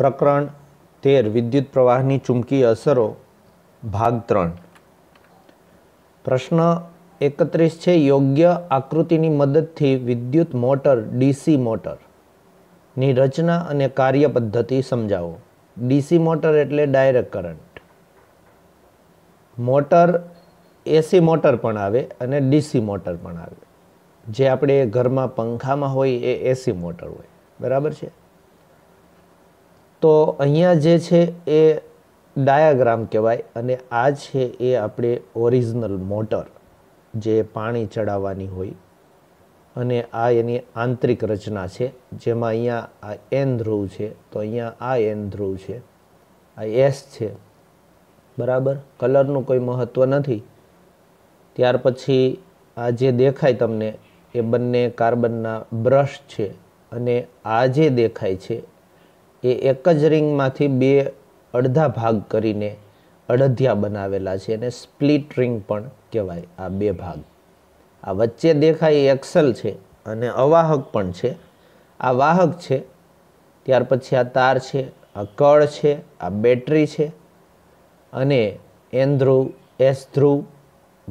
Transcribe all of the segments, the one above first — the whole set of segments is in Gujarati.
પ્રકરણ તેર વિદ્યુત પ્રવાહની ચુંબકીય અસરો ભાગ ત્રણ પ્રશ્ન એકત્રીસ છે યોગ્ય આકૃતિની મદદથી વિદ્યુત મોટર ડીસી મોટરની રચના અને કાર્ય પદ્ધતિ સમજાવો ડીસી મોટર એટલે direct current motor AC motor પણ આવે અને ડીસી મોટર પણ આવે જે આપણે ઘરમાં પંખામાં હોય એ એસી મોટર હોય બરાબર છે તો અહીંયા જે છે એ ડાયાગ્રામ કહેવાય અને આ છે એ આપણે ઓરિજિનલ મોટર જે પાણી ચડાવવાની હોય અને આ એની આંતરિક રચના છે જેમાં અહીંયા આ એન ધ્રુવ છે તો અહીંયા આ એન ધ્રુવ છે આ એસ છે બરાબર કલરનું કોઈ મહત્ત્વ નથી ત્યાર પછી આ જે દેખાય તમને એ બંને કાર્બનના બ્રશ છે અને આ જે દેખાય છે એ એક જ રિંગમાંથી બે અડધા ભાગ કરીને અડધિયા બનાવેલા છે એને સ્પ્લિટ રિંગ પણ કહેવાય આ બે ભાગ આ વચ્ચે દેખાય એક્સલ છે અને અવાહક પણ છે આ વાહક છે ત્યાર પછી આ તાર છે આ કળ છે આ બેટરી છે અને એન ધ્રુવ એસ ધ્રુવ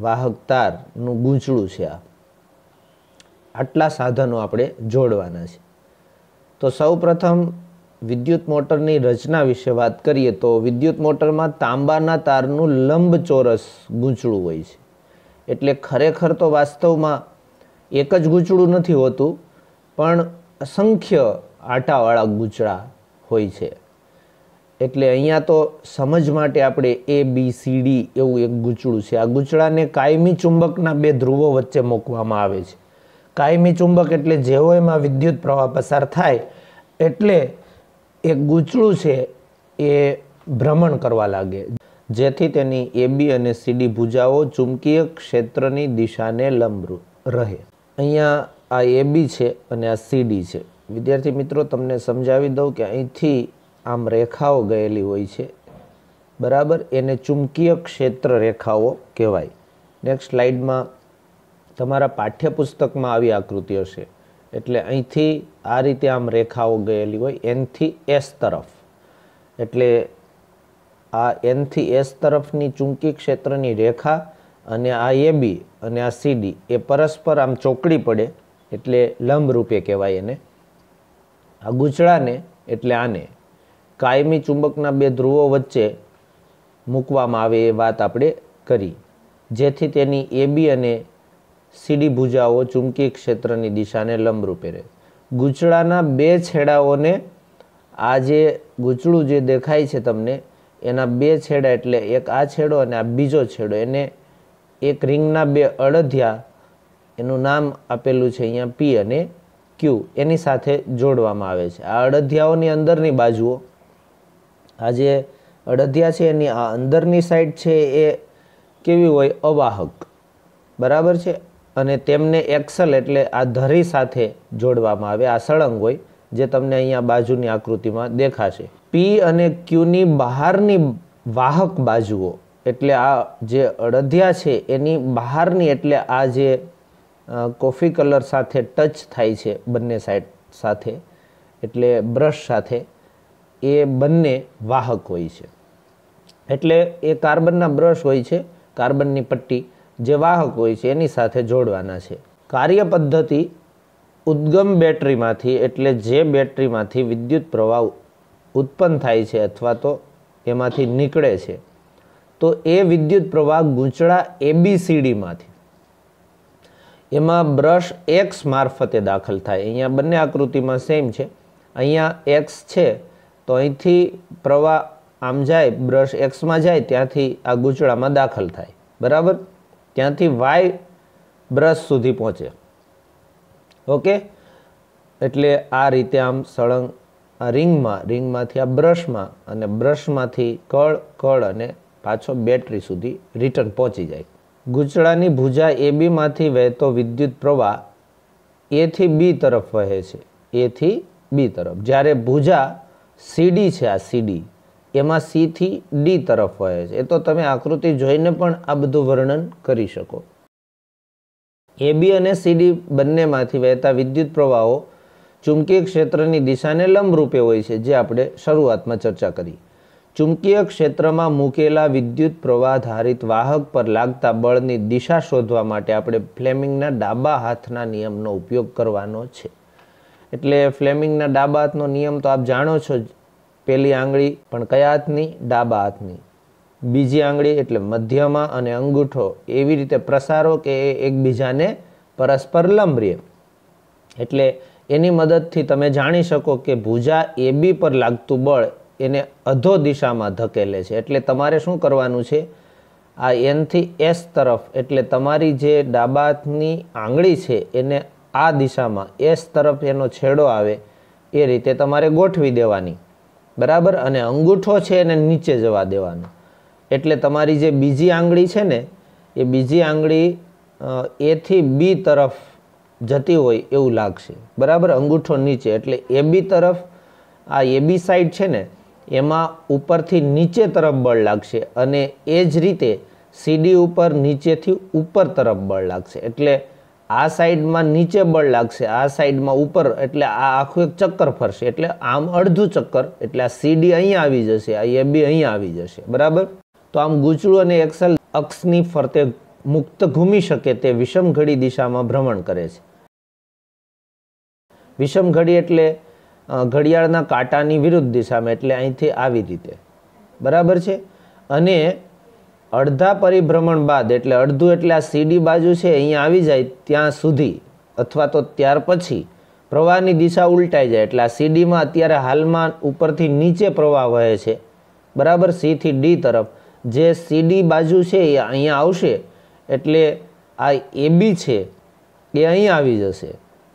વાહક તારનું ગૂંચળું છે આ આટલા સાધનો આપણે જોડવાના છે તો સૌ પ્રથમ વિદ્યુત મોટરની રચના વિશે વાત કરીએ તો વિદ્યુત મોટરમાં તાંબાના તારનું લંબચોરસ ગૂંચળું હોય છે એટલે ખરેખર તો વાસ્તવમાં એક જ ગૂંચળું નથી હોતું પણ અસંખ્ય આટાવાળા ગૂંચળા હોય છે એટલે અહીંયા તો સમજ માટે આપણે એ બી સી ડી એવું એક ગૂંચળું છે આ ગૂંચળાને કાયમી ચુંબકના બે ધ્રુવો વચ્ચે મૂકવામાં આવે છે કાયમી ચુંબક એટલે જેઓ એમાં વિદ્યુત પ્રવાહ પસાર થાય એટલે એક ગૂંચળું છે એ ભ્રમણ કરવા લાગે જેથી તેની એબી અને સીડી ભુજાઓ ચુંબકીય ક્ષેત્રની દિશાને લંબરૂપ રહે અહીંયા આ એબી છે અને આ સીડી છે વિદ્યાર્થી મિત્રો તમને સમજાવી દઉં કે અહીંથી આમ રેખાઓ ગયેલી હોય છે બરાબર એને ચુંબકીય ક્ષેત્ર રેખાઓ કહેવાય નેક્સ્ટ સ્લાઇડમાં તમારા પાઠ્યપુસ્તકમાં આવી આકૃતિઓ છે એટલે અહીંથી આ રીતે આમ રેખાઓ ગયેલી હોય એનથી એસ તરફ એટલે આ એનથી એસ તરફની ચૂંકી ક્ષેત્રની રેખા અને આ એ બી અને આ સીડી એ પરસ્પર આમ ચોકડી પડે એટલે લંબરૂપે કહેવાય એને આ ગૂંચળાને એટલે આને કાયમી ચુંબકના બે ધ્રુવો વચ્ચે મૂકવામાં આવે એ વાત આપણે કરી જેથી તેની એબી અને સીડી ભુજાઓ ચુંબકીય ક્ષેત્રની દિશાને લંબરૂપે રહે ગૂંચળાના બે છેડાઓને આ જે ગૂંચળું જે દેખાય છે તમને એના બે છેડા એટલે એક આ છેડો અને આ બીજો છેડો એને એક રિંગના બે અડધિયા એનું નામ આપેલું છે અહીંયા પી અને ક્યુ એની સાથે જોડવામાં આવે છે આ અડધિયાઓની અંદરની બાજુઓ આ જે અડધિયા છે એની આ અંદરની સાઈડ છે એ કેવી હોય અવાહક બરાબર છે અને તેમને એક્સલ એટલે આ ધરી સાથે જોડવામાં આવે આ સળંગ હોય જે તમને અહીંયા બાજુની આકૃતિમાં દેખાશે પી અને ક્યુની બહારની વાહક બાજુઓ એટલે આ જે અડધિયા છે એની બહારની એટલે આ જે કોફી કલર સાથે ટચ થાય છે બંને સાઈડ સાથે એટલે બ્રશ સાથે એ બંને વાહક હોય છે એટલે એ કાર્બનના બ્રશ હોય છે કાર્બનની પટ્ટી જે વાહક હોય છે એની સાથે જોડવાના છે કાર્ય પદ્ધતિ ઉદ્ગમ બેટરીમાંથી એટલે જે બેટરીમાંથી વિદ્યુત પ્રવાહ ઉત્પન્ન થાય છે અથવા તો એમાંથી નીકળે છે તો એ વિદ્યુત પ્રવાહ ગૂંચળા એબીસીડીમાંથી એમાં બ્રશ એક્સ મારફતે દાખલ થાય અહીંયા બંને આકૃતિમાં સેમ છે અહીંયા એક્સ છે તો અહીંથી પ્રવાહ આમ જાય બ્રશ એક્સમાં જાય ત્યાંથી આ ગૂંચળામાં દાખલ થાય બરાબર ત્યાંથી વાય બ્રશ સુધી પહોંચે ઓકે એટલે આ રીતે આમ સળંગ આ રિંગમાં રિંગમાંથી આ બ્રશમાં અને બ્રશમાંથી કળ કળ અને પાછો બેટરી સુધી રિટર્ન પહોંચી જાય ગુચડાની ભુજા એ બીમાંથી વહેતો વિદ્યુત પ્રવાહ એથી બી તરફ વહે છે એથી બી તરફ જ્યારે ભુજા સીડી છે આ સીડી એમાં સીથી ડી તરફ વહે છે એ તો તમે આકૃતિ જોઈને પણ આ બધું વર્ણન કરી શકો એબી અને સીડી બંનેમાંથી વહેતા વિદ્યુત પ્રવાહો ચુંબકીય ક્ષેત્રની દિશાને લંબરૂપે હોય છે જે આપણે શરૂઆતમાં ચર્ચા કરી ચુંબકીય ક્ષેત્રમાં મૂકેલા વિદ્યુત પ્રવાહ ધારિત વાહક પર લાગતા બળની દિશા શોધવા માટે આપણે ફ્લેમિંગના ડાબા હાથના નિયમનો ઉપયોગ કરવાનો છે એટલે ફ્લેમિંગના ડાબા હાથનો નિયમ તો આપ જાણો છો જ પહેલી આંગળી પણ કયા હાથની ડાબા હાથની બીજી આંગળી એટલે મધ્યમાં અને અંગૂઠો એવી રીતે પ્રસારો કે એ એકબીજાને પરસ્પર લંબ એટલે એની મદદથી તમે જાણી શકો કે ભુજા એબી પર લાગતું બળ એને અધો દિશામાં ધકેલે છે એટલે તમારે શું કરવાનું છે આ એનથી એસ તરફ એટલે તમારી જે ડાબા હાથની આંગળી છે એને આ દિશામાં એસ તરફ એનો છેડો આવે એ રીતે તમારે ગોઠવી દેવાની બરાબર અને અંગૂઠો છે એને નીચે જવા દેવાનો એટલે તમારી જે બીજી આંગળી છે ને એ બીજી આંગળી એથી બી તરફ જતી હોય એવું લાગશે બરાબર અંગૂઠો નીચે એટલે એ બી તરફ આ એ બી સાઈડ છે ને એમાં ઉપરથી નીચે તરફ બળ લાગશે અને એ જ રીતે સીડી ઉપર નીચેથી ઉપર તરફ બળ લાગશે એટલે આ સાઈડમાં નીચે બળ લાગશે આ સાઈડમાં ઉપર એટલે આ આખું એક ચક્કર ફરશે એટલે આમ અડધું ચક્કર એટલે આ સીડી અહીં આવી જશે આ એ બી અહીં આવી જશે બરાબર તો આમ ગૂંચળું અને એક્સલ અક્ષની ફરતે મુક્ત ઘૂમી શકે તે વિષમ ઘડી દિશામાં ભ્રમણ કરે છે વિષમ ઘડી એટલે ઘડિયાળના કાંટાની વિરુદ્ધ દિશામાં એટલે અહીંથી આવી રીતે બરાબર છે અને અડધા પરિભ્રમણ બાદ એટલે અડધું એટલે આ સીડી બાજુ છે અહીંયા આવી જાય ત્યાં સુધી અથવા તો ત્યાર પછી પ્રવાહની દિશા ઉલટાઈ જાય એટલે આ સીડીમાં અત્યારે હાલમાં ઉપરથી નીચે પ્રવાહ વહે છે બરાબર સીથી ડી તરફ જે સીડી બાજુ છે એ અહીંયા આવશે એટલે આ એબી છે એ અહીં આવી જશે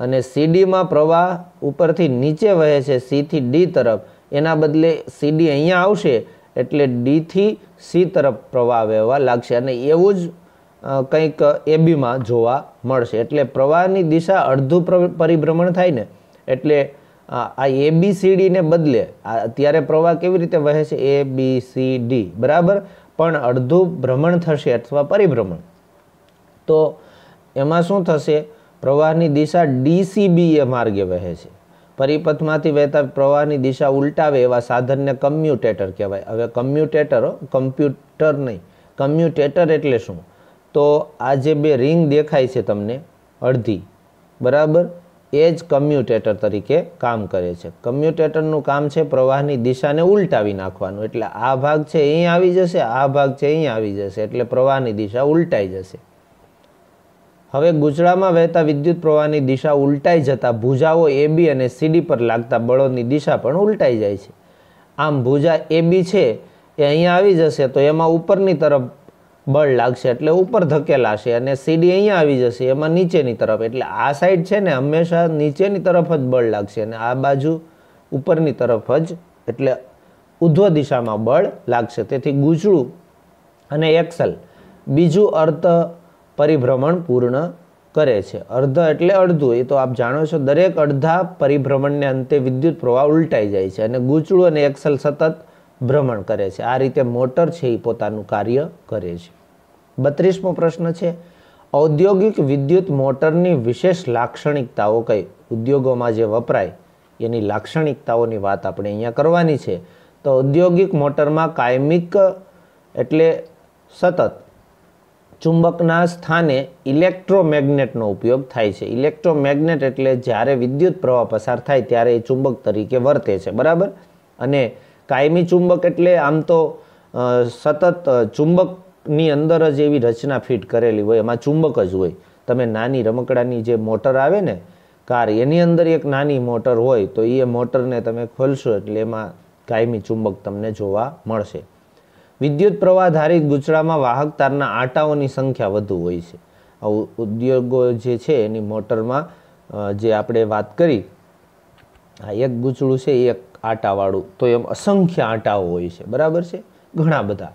અને સીડીમાં પ્રવાહ ઉપરથી નીચે વહે છે સીથી ડી તરફ એના બદલે સીડી અહીંયા આવશે એટલે ડીથી સી તરફ પ્રવાહ વહેવા લાગશે અને એવું જ કંઈક એબીમાં જોવા મળશે એટલે પ્રવાહની દિશા અડધું પરિભ્રમણ થાય ને એટલે આ એ બી સી ડીને બદલે અત્યારે પ્રવાહ કેવી રીતે વહે છે એ બી સી ડી બરાબર પણ અડધું ભ્રમણ થશે અથવા પરિભ્રમણ તો એમાં શું થશે પ્રવાહની દિશા ડીસીબી એ માર્ગે વહે છે પરિપથમાંથી વહેતા પ્રવાહની દિશા ઉલટાવે એવા સાધનને કમ્યુટેટર કહેવાય હવે કમ્યુટેટરો કમ્પ્યુટર નહીં કમ્યુટેટર એટલે શું તો આ જે બે રિંગ દેખાય છે તમને અડધી બરાબર એ જ કમ્યુટેટર તરીકે કામ કરે છે કમ્યુટેટરનું કામ છે પ્રવાહની દિશાને ઉલટાવી નાખવાનું એટલે આ ભાગ છે અહીં આવી જશે આ ભાગ છે અહીં આવી જશે એટલે પ્રવાહની દિશા ઉલટાઈ જશે હવે ગુજરામાં વહેતા વિદ્યુત પ્રવાહની દિશા ઉલટાઈ જતાં ભૂજાઓ એબી અને સીડી પર લાગતા બળોની દિશા પણ ઉલટાઈ જાય છે આમ ભૂજા એબી છે એ અહીંયા આવી જશે તો એમાં ઉપરની તરફ બળ લાગશે એટલે ઉપર ધકેલાશે અને સીડી અહીંયા આવી જશે એમાં નીચેની તરફ એટલે આ સાઈડ છે ને હંમેશા નીચેની તરફ જ બળ લાગશે અને આ બાજુ ઉપરની તરફ જ એટલે ઉધ્વ દિશામાં બળ લાગશે તેથી ગૂંચળું અને એક્સલ બીજું અર્થ પરિભ્રમણ પૂર્ણ કરે છે અર્ધ એટલે અડધું એ તો આપ જાણો છો દરેક અડધા પરિભ્રમણને અંતે વિદ્યુત પ્રવાહ ઉલટાઈ જાય છે અને ગૂંચળું અને એક્સલ સતત ભ્રમણ કરે છે આ રીતે મોટર છે એ પોતાનું કાર્ય કરે છે બત્રીસમો પ્રશ્ન છે ઔદ્યોગિક વિદ્યુત મોટરની વિશેષ લાક્ષણિકતાઓ કઈ ઉદ્યોગોમાં જે વપરાય એની લાક્ષણિકતાઓની વાત આપણે અહીંયા કરવાની છે તો ઔદ્યોગિક મોટરમાં કાયમિક એટલે સતત ચુંબકના સ્થાને ઇલેક્ટ્રોમેગ્નેટનો ઉપયોગ થાય છે ઇલેક્ટ્રોમેગ્નેટ એટલે જ્યારે વિદ્યુત પ્રવાહ પસાર થાય ત્યારે એ ચુંબક તરીકે વર્તે છે બરાબર અને કાયમી ચુંબક એટલે આમ તો સતત ચુંબકની અંદર જ એવી રચના ફિટ કરેલી હોય એમાં ચુંબક જ હોય તમે નાની રમકડાની જે મોટર આવે ને કાર એની અંદર એક નાની મોટર હોય તો એ મોટરને તમે ખોલશો એટલે એમાં કાયમી ચુંબક તમને જોવા મળશે વિદ્યુત પ્રવાહ ધારિત ગુચડામાં વાહક તારના આંટાઓની સંખ્યા વધુ હોય છે ઉદ્યોગો જે છે એની મોટરમાં જે આપણે વાત કરી આ એક ગુચડું છે એક આંટાવાળું તો એમ અસંખ્ય આંટાઓ હોય છે બરાબર છે ઘણા બધા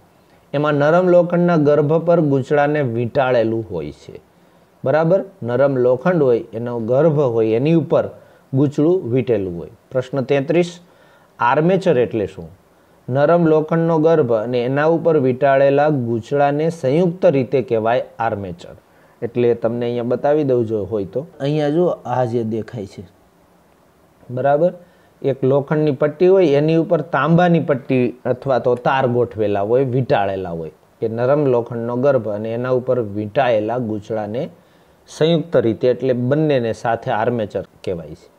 એમાં નરમ લોખંડના ગર્ભ પર ગુચડાને વીંટાળેલું હોય છે બરાબર નરમ લોખંડ હોય એનો ગર્ભ હોય એની ઉપર ગુચડું વીંટેલું હોય પ્રશ્ન તેત્રીસ આર્મેચર એટલે શું નરમ લોખંડનો ગર્ભ અને એના ઉપર વીંટાળેલા ગૂંચળાને સંયુક્ત રીતે કહેવાય આર્મેચર એટલે તમને અહીંયા બતાવી દઉં જો હોય તો અહીંયા જો આ જે દેખાય છે બરાબર એક લોખંડની પટ્ટી હોય એની ઉપર તાંબાની પટ્ટી અથવા તો તાર ગોઠવેલા હોય વીંટાળેલા હોય કે નરમ લોખંડનો ગર્ભ અને એના ઉપર વીંટાયેલા ગૂંચળાને સંયુક્ત રીતે એટલે બંનેને સાથે આર્મેચર કહેવાય છે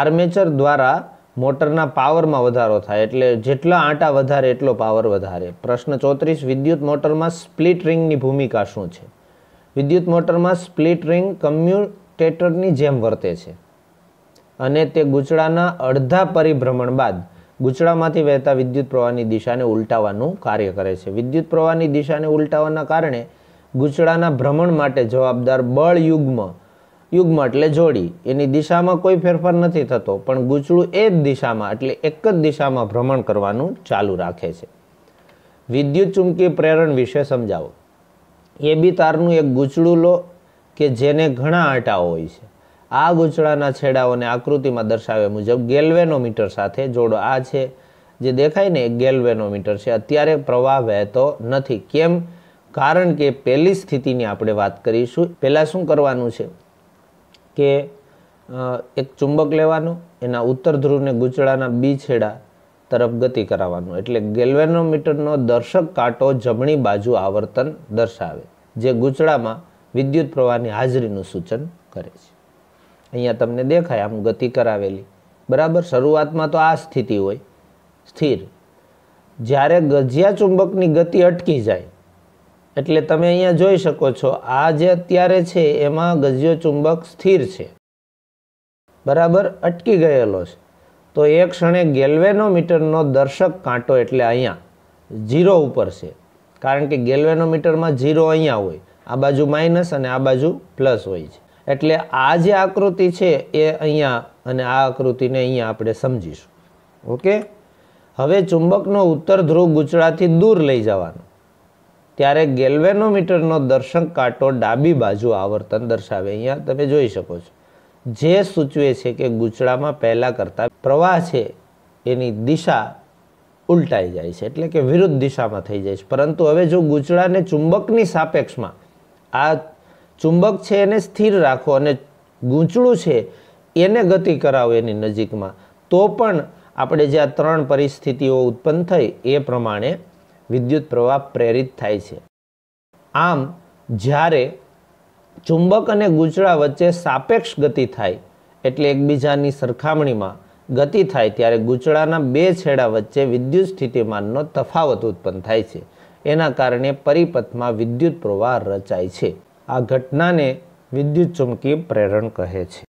આર્મેચર દ્વારા મોટરના પાવરમાં વધારો થાય એટલે જેટલા આંટા વધારે એટલો પાવર વધારે પ્રશ્ન ચોત્રીસ વિદ્યુત મોટરમાં સ્પ્લિટ રિંગની ભૂમિકા શું છે વિદ્યુત મોટરમાં સ્પ્લિટ રિંગ કમ્યુટેટરની જેમ વર્તે છે અને તે ગુચડાના અડધા પરિભ્રમણ બાદ ગુચડામાંથી વહેતા વિદ્યુત પ્રવાહની દિશાને ઉલટાવવાનું કાર્ય કરે છે વિદ્યુત પ્રવાહની દિશાને ઉલટાવવાના કારણે ગુચડાના ભ્રમણ માટે જવાબદાર બળ યુગ્મ યુગ્મ એટલે જોડી એની દિશામાં કોઈ ફેરફાર નથી થતો પણ ગૂંચળું એ જ દિશામાં એટલે એક જ દિશામાં ભ્રમણ કરવાનું ચાલુ રાખે છે વિદ્યુત ચુંબકીય પ્રેરણ વિશે સમજાવો એ બી તારનું એક ગૂંચળું લો કે જેને ઘણા આંટાઓ હોય છે આ ગૂંચળાના છેડાઓને આકૃતિમાં દર્શાવ્યા મુજબ ગેલ્વેનોમીટર સાથે જોડો આ છે જે દેખાય ને ગેલ્વેનોમીટર છે અત્યારે પ્રવાહ વહેતો નથી કેમ કારણ કે પહેલી સ્થિતિની આપણે વાત કરીશું પહેલાં શું કરવાનું છે કે એક ચુંબક લેવાનું એના ઉત્તર ધ્રુવને ગૂંચળાના બી છેડા તરફ ગતિ કરાવવાનું એટલે ગેલ્વેનોમીટરનો દર્શક કાંટો જમણી બાજુ આવર્તન દર્શાવે જે ગૂંચળામાં વિદ્યુત પ્રવાહની હાજરીનું સૂચન કરે છે અહીંયા તમને દેખાય આમ ગતિ કરાવેલી બરાબર શરૂઆતમાં તો આ સ્થિતિ હોય સ્થિર જ્યારે ગજિયા ચુંબકની ગતિ અટકી જાય એટલે તમે અહીંયા જોઈ શકો છો આ જે અત્યારે છે એમાં ગજ્યો ચુંબક સ્થિર છે બરાબર અટકી ગયેલો છે તો એ ક્ષણે ગેલ્વેનોમીટરનો દર્શક કાંટો એટલે અહીંયા ઝીરો ઉપર છે કારણ કે ગેલ્વેનોમીટરમાં ઝીરો અહીંયા હોય આ બાજુ માઇનસ અને આ બાજુ પ્લસ હોય છે એટલે આ જે આકૃતિ છે એ અહીંયા અને આ આકૃતિને અહીંયા આપણે સમજીશું ઓકે હવે ચુંબકનો ઉત્તર ધ્રુવ ગુજરાતથી દૂર લઈ જવાનો ત્યારે ગેલ્વેનોમીટરનો દર્શક કાંટો ડાબી બાજુ આવર્તન દર્શાવે અહીંયા તમે જોઈ શકો છો જે સૂચવે છે કે ગૂંચળામાં પહેલાં કરતાં પ્રવાહ છે એની દિશા ઉલટાઈ જાય છે એટલે કે વિરુદ્ધ દિશામાં થઈ જાય છે પરંતુ હવે જો ગૂંચળાને ચુંબકની સાપેક્ષમાં આ ચુંબક છે એને સ્થિર રાખો અને ગૂંચળું છે એને ગતિ કરાવો એની નજીકમાં તો પણ આપણે જે આ ત્રણ પરિસ્થિતિઓ ઉત્પન્ન થઈ એ પ્રમાણે વિદ્યુત પ્રવાહ પ્રેરિત થાય છે આમ જ્યારે ચુંબક અને ગૂંચળા વચ્ચે સાપેક્ષ ગતિ થાય એટલે એકબીજાની સરખામણીમાં ગતિ થાય ત્યારે ગૂંચળાના બે છેડા વચ્ચે વિદ્યુત સ્થિતિમાનનો તફાવત ઉત્પન્ન થાય છે એના કારણે પરિપથમાં વિદ્યુત પ્રવાહ રચાય છે આ ઘટનાને વિદ્યુત ચુંબકીય પ્રેરણ કહે છે